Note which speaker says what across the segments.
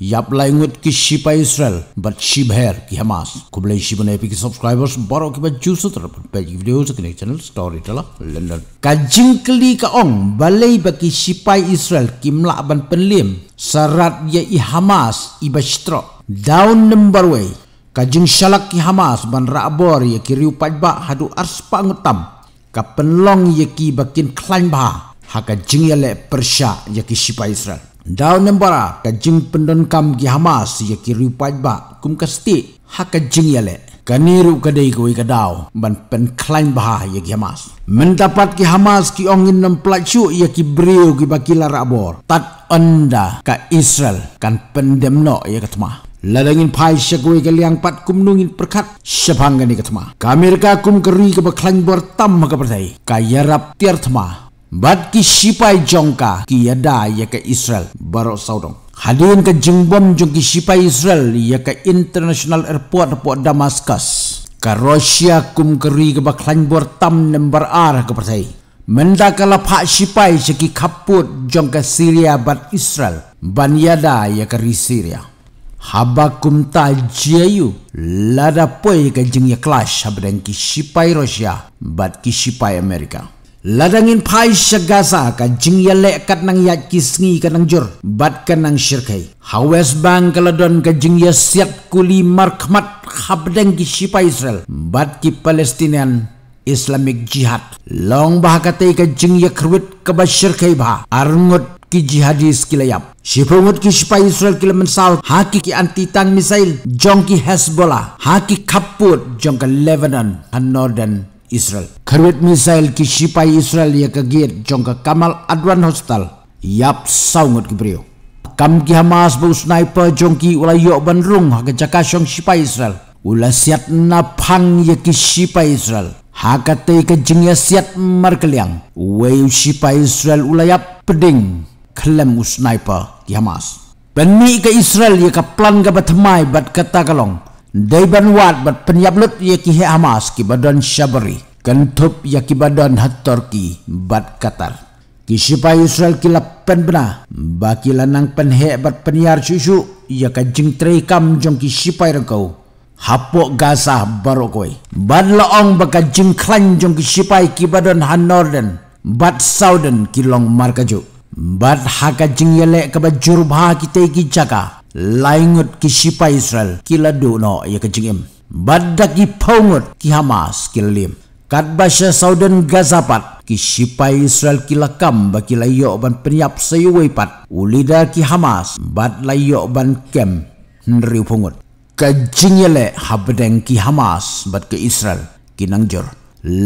Speaker 1: yap lai ngut ki shipa israel but she ki hamas kubla shipa na epic subscribers baro ki ba juice tar par page videos ki channel story tala london ka jingkli ka ong balai ba ki shipa israel ki mla ban penlim sarat ye i hamas i ba down number way kajing shalak ki hamas ban rabor ye ki riu pajba hadu arspa ngutam ka penlong ye ki bakin klan ba haka jing ye le persha ye ki shipa israel Dao nembara ka jing pendon kam gi Hamas ya ki rupaj ba kum ka sti ha ka jing yale ka niru ka dei ko ka dao ban pen klein ba ha, ya gi Hamas men dapat ki Hamas ki ongin nam plachu ya ki brio gi bakila rabor tat anda ka Israel kan pendem no ya ka tma Lalangin pai syakwe ke liang pat kum nungin perkat syabhangan ni ke tema. Kamirka kum keri ke beklang bertam ha ke pertai. Kayarap tiar tema bat ki sipai jongka ki yada ya ke Israel baro saudong Hadirin ke jengbom jong ki sipai Israel ya ke international airport po Damascus ke Russia kum keri ke baklan tam nem ar ke persai menda kala pak sipai seki kaput jong ke Syria bat Israel ban yada ya ke Syria Habakum ta jayu lada poi ke jengnya clash habdan ki sipai Russia bat ki sipai Amerika. Ladangin pai segasa ka jing yale kat nang yat kisngi ka nang jur bat ka nang syirkai. Hawes bang kaladon ka jing siat kuli markmat habdeng ki sipa Israel bat ki Palestinian Islamic Jihad. Long bah katai ka jing yakruit ka ba syirkai bah arngut ki jihadis kilayap. Sipungut ki sipa Israel ki saw haki ki anti tang misail jong ki Hezbollah hakiki kaput jong ka Lebanon and Northern Israel. Kerwet misail ki sipai Israel ya kegir jong ke kamal aduan hostel. Yap saungut ke brio. Kam ki Hamas bu sniper jong ki ulai yok benrung ha ke jakasyong sipai Israel. Ula siat na pang ya ki sipai Israel. Hakate ke jengnya siat merkeliang. Wei sipai Israel ulai yap peding klem u sniper ki Hamas. Beni ke Israel ya ke plan ke batemai bat kata kalong. Dai ban wat bat penyablut ya ki Hamas ki badan syabari kentup yakibadan Turki, bat Qatar. Kisipai Israel kilap pen baki lanang penhe bat penyar susu, ia ya kajing terikam jong kisipai rengkau. Hapok gasah baru koi. Bat loong baka jing klan jong kisipai kibadan hanorden, bat sauden kilong markaju. Bat haka jeng yelek kebajur bahagia kita iki jaka, laingut kisipai Israel kila duno ia ya kajing im. Bat daki pungut ki Hamas kilalim kat basya saudan gazapat ki sipai israel ki lakam baki layo ban penyap sayuwe pat ulida ki hamas bat layo ban kem nri pungut kajingyele habdeng ki hamas bat ke israel ki nangjor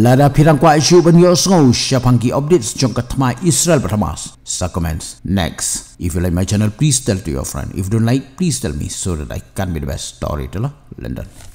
Speaker 1: lada pirang kwa isu ban yo sngo siapang ki updates jong katma israel bat hamas sa comments next if you like my channel please tell to your friend if you don't like please tell me so that i can be the best storyteller. london